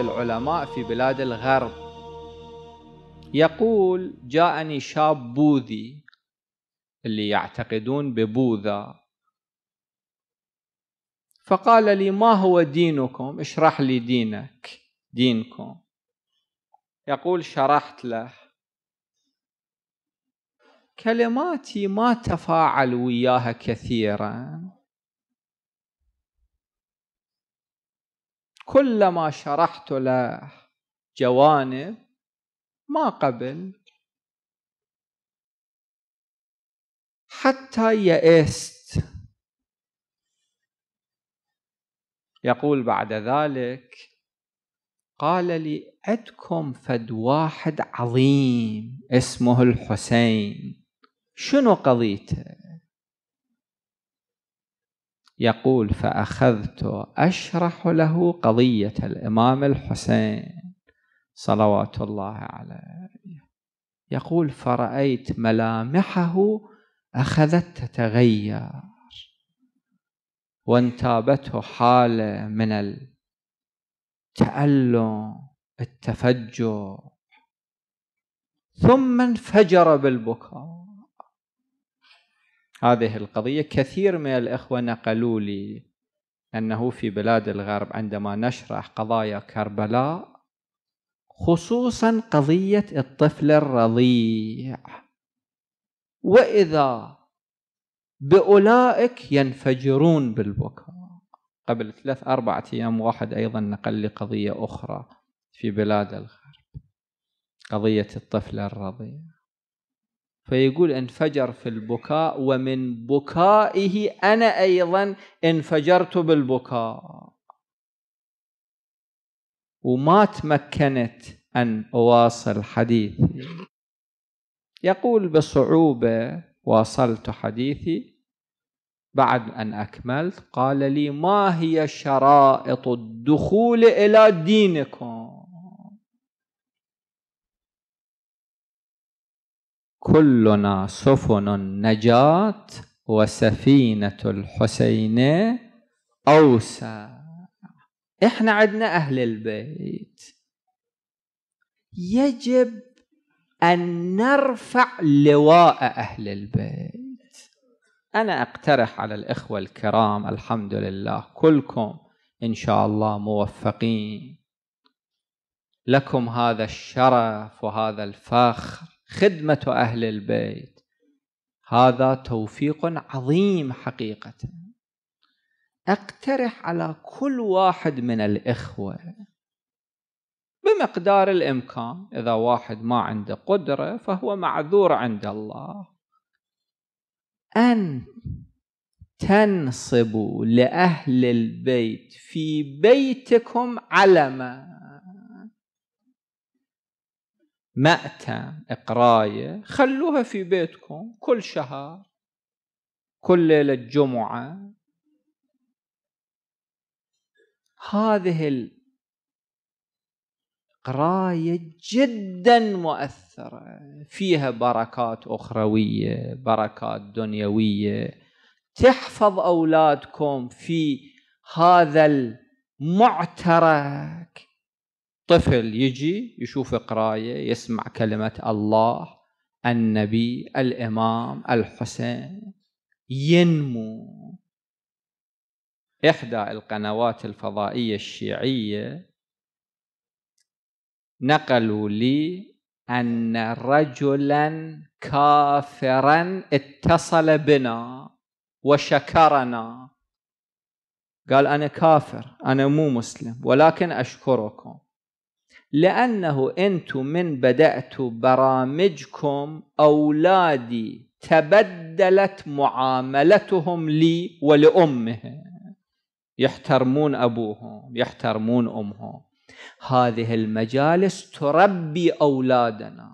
العلماء في بلاد الغرب يقول جاءني شاب بوذي اللي يعتقدون ببوذا فقال لي ما هو دينكم اشرح لي دينك دينكم يقول شرحت له كلماتي ما تفاعل وياها كثيرا كلما شرحت له جوانب ما قبل حتى يئست يقول بعد ذلك قال لي عندكم فد واحد عظيم اسمه الحسين شنو قضيته يقول فأخذت أشرح له قضية الإمام الحسين صلوات الله عليه يقول فرأيت ملامحه أخذت تتغير وانتابته حالة من التألم التفجع ثم انفجر بالبكاء هذه القضية كثير من الإخوة نقلوا لي أنه في بلاد الغرب عندما نشرح قضايا كربلاء خصوصا قضية الطفل الرضيع وإذا بأولئك ينفجرون بالبكاء قبل ثلاث أربعة أيام واحد أيضا نقل لي قضية أخرى في بلاد الغرب قضية الطفل الرضيع فيقول انفجر في البكاء ومن بكائه أنا أيضا انفجرت بالبكاء وما تمكنت أن أواصل حديثي يقول بصعوبة واصلت حديثي بعد أن أكملت قال لي ما هي شرائط الدخول إلى دينكم كلنا سفن النجاة وسفينة الحسين أوسع إحنا عندنا أهل البيت يجب أن نرفع لواء أهل البيت أنا أقترح على الإخوة الكرام الحمد لله كلكم إن شاء الله موفقين لكم هذا الشرف وهذا الفخر خدمة أهل البيت هذا توفيق عظيم حقيقة أقترح على كل واحد من الإخوة بمقدار الإمكان إذا واحد ما عنده قدرة فهو معذور عند الله أن تنصبوا لأهل البيت في بيتكم علما مأتم قراية خلوها في بيتكم كل شهر كل ليلة جمعة هذه القراية جدا مؤثرة فيها بركات أخروية بركات دنيوية تحفظ أولادكم في هذا المعترك طفل يجي يشوف قرايه يسمع كلمه الله النبي الامام الحسين ينمو احدى القنوات الفضائيه الشيعيه نقلوا لي ان رجلا كافرا اتصل بنا وشكرنا قال انا كافر انا مو مسلم ولكن اشكركم لأنه أنتم من بدأت برامجكم أولادي تبدلت معاملتهم لي ولأمهم يحترمون أبوهم يحترمون أمهم هذه المجالس تربي أولادنا